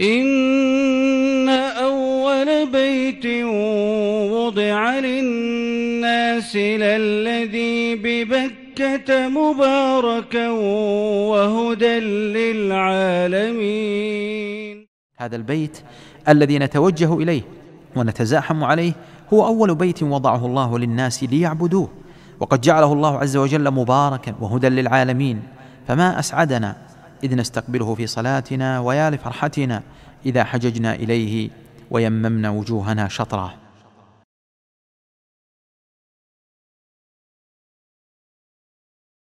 إن أول بيت وضع للناس للذي ببكة مباركا وهدى للعالمين هذا البيت الذي نتوجه إليه ونتزاحم عليه هو أول بيت وضعه الله للناس ليعبدوه وقد جعله الله عز وجل مباركا وهدى للعالمين فما أسعدنا إذ نستقبله في صلاتنا ويا لفرحتنا إذا حججنا إليه ويممنا وجوهنا شطره